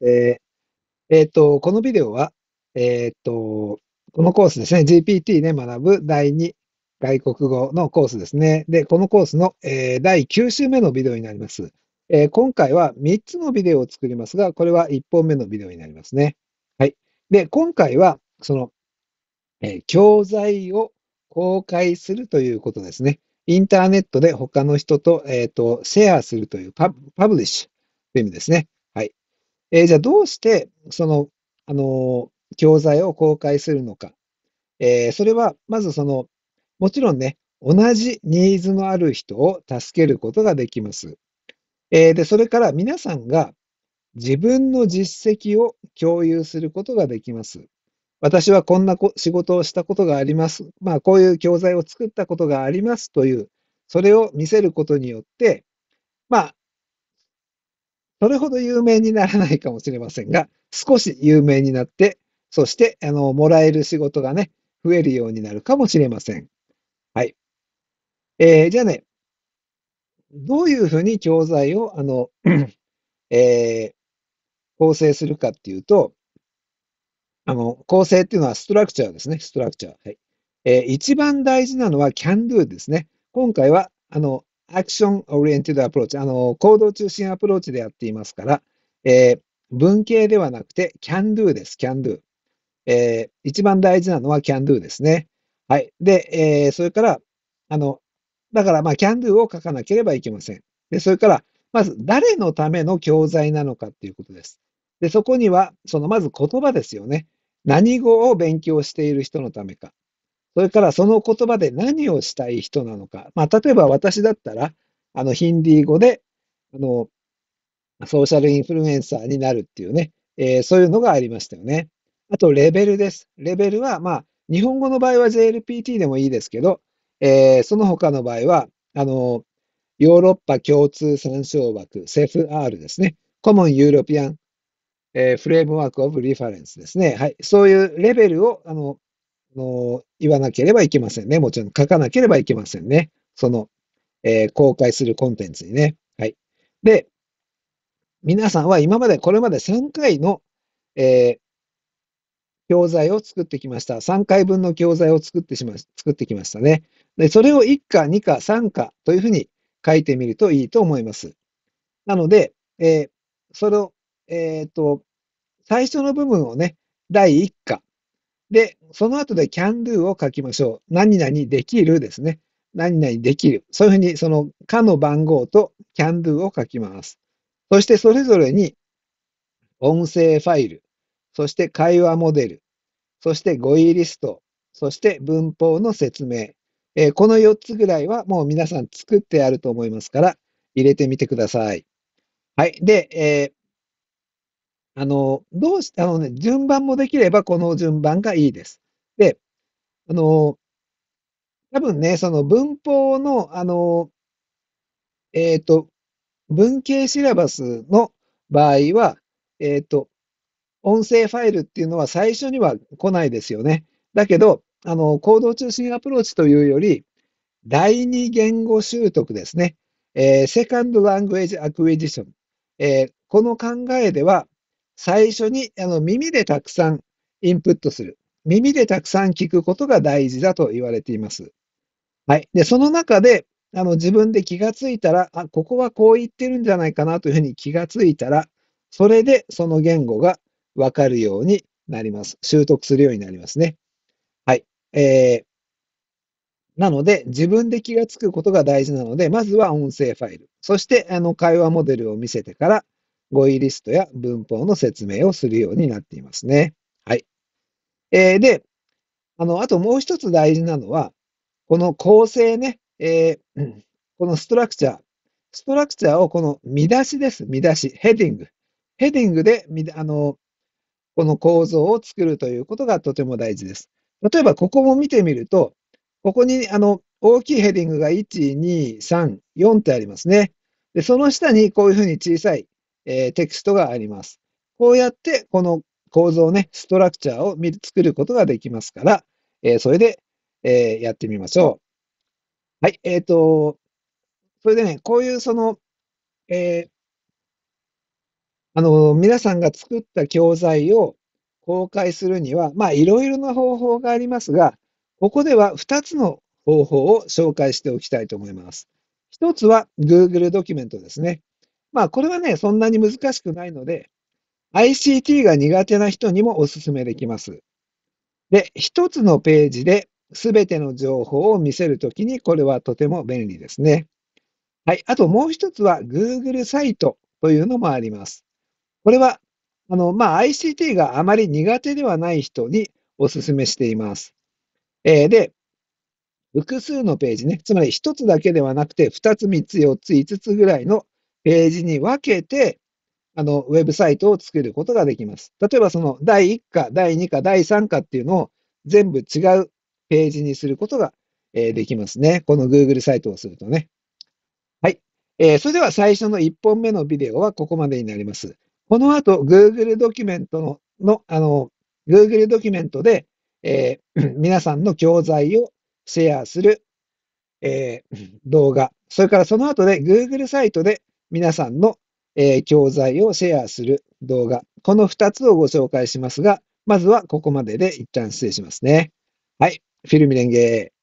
えー、えー、と、このビデオは、えー、と、このコースですね、GPT で学ぶ第2外国語のコースですね。で、このコースの、えー、第9週目のビデオになります、えー、今回は3つのビデオを作りますが、これは1本目のビデオになりますね。はい。で、今回は、その、えー、教材を公開するということですね。インターネットで他の人と、えっ、ー、と、シェアするというパ、パブリッシュという意味ですね。えー、じゃあどうして、その、あの教材を公開するのか。えー、それは、まずその、もちろんね、同じニーズのある人を助けることができます。えー、で、それから皆さんが自分の実績を共有することができます。私はこんな仕事をしたことがあります。まあ、こういう教材を作ったことがありますという、それを見せることによって、まあ、それほど有名にならないかもしれませんが、少し有名になって、そして、あの、もらえる仕事がね、増えるようになるかもしれません。はい。えー、じゃあね、どういうふうに教材を、あの、えー、構成するかっていうと、あの、構成っていうのはストラクチャーですね、ストラクチャー。はい。えー、一番大事なのは can do ですね。今回は、あの、アクションオリエンテッドアプローチ、あの、行動中心アプローチでやっていますから、えー、文系ではなくて、can do です、can do。えー、一番大事なのは can do ですね。はい。で、えー、それから、あの、だから、まあ、can do を書かなければいけません。で、それから、まず、誰のための教材なのかっていうことです。で、そこには、その、まず言葉ですよね。何語を勉強している人のためか。それからその言葉で何をしたい人なのか。まあ、例えば私だったら、あの、ヒンディー語で、あの、ソーシャルインフルエンサーになるっていうね、えー、そういうのがありましたよね。あと、レベルです。レベルは、まあ、日本語の場合は JLPT でもいいですけど、えー、その他の場合は、あの、ヨーロッパ共通参照枠、CFR ですね。コモンユーロピアンフレームワークオブリファレンスですね。はい。そういうレベルを、あの、の言わなければいけませんね。もちろん書かなければいけませんね。その、えー、公開するコンテンツにね。はい。で、皆さんは今まで、これまで3回の、えー、教材を作ってきました。3回分の教材を作ってしま、作ってきましたね。で、それを1か2か3かというふうに書いてみるといいと思います。なので、えー、それを、えっ、ー、と、最初の部分をね、第1課で、その後で can do を書きましょう。何々できるですね。何々できる。そういうふうに、その、かの番号と can do を書きます。そしてそれぞれに、音声ファイル、そして会話モデル、そして語彙リスト、そして文法の説明。えー、この4つぐらいはもう皆さん作ってあると思いますから、入れてみてください。はい。で、えー、あの、どうして、あのね、順番もできればこの順番がいいです。で、あの、多分ね、その文法の、あの、えっ、ー、と、文系シラバスの場合は、えっ、ー、と、音声ファイルっていうのは最初には来ないですよね。だけど、あの、行動中心アプローチというより、第二言語習得ですね。えー、セカンドラングエージアクエディション。えー、この考えでは、最初にあの耳でたくさんインプットする。耳でたくさん聞くことが大事だと言われています。はい。で、その中で、あの自分で気がついたら、あ、ここはこう言ってるんじゃないかなというふうに気がついたら、それでその言語がわかるようになります。習得するようになりますね。はい。えー、なので、自分で気がつくことが大事なので、まずは音声ファイル。そして、あの、会話モデルを見せてから、語彙リストや文法の説明をするようになっていますね。はい。えー、で、あの、あともう一つ大事なのは、この構成ね、えー、このストラクチャー、ストラクチャーをこの見出しです。見出し、ヘディング。ヘディングで、あの、この構造を作るということがとても大事です。例えば、ここも見てみると、ここに、あの、大きいヘディングが1、2、3、4ってありますね。で、その下にこういうふうに小さいえー、テキストがあります。こうやってこの構造ね、ストラクチャーを作ることができますから、えー、それで、えー、やってみましょう。はい、えっ、ー、と、それでね、こういうその、えー、あの、皆さんが作った教材を公開するには、まあ、いろいろな方法がありますが、ここでは2つの方法を紹介しておきたいと思います。1つは Google ドキュメントですね。まあ、これはね、そんなに難しくないので、ICT が苦手な人にもお勧めできます。で、一つのページで全ての情報を見せるときに、これはとても便利ですね。はい。あともう一つは Google サイトというのもあります。これは、あの、まあ、ICT があまり苦手ではない人にお勧めしています。えー、で、複数のページね、つまり一つだけではなくて、二つ、三つ、四つ、五つぐらいのページに分けて、あの、ウェブサイトを作ることができます。例えば、その第1課、第2課、第3課っていうのを全部違うページにすることが、えできますね。この Google サイトをするとね。はい。えー、それでは最初の1本目のビデオはここまでになります。この後、Google ドキュメントの、のあの、Google ドキュメントで、えー、皆さんの教材をシェアする、えー、動画。それからその後で Google サイトで皆さんの、えー、教材をシェアする動画、この2つをご紹介しますが、まずはここまでで一旦失礼しますね。はい、フィルミレンゲー。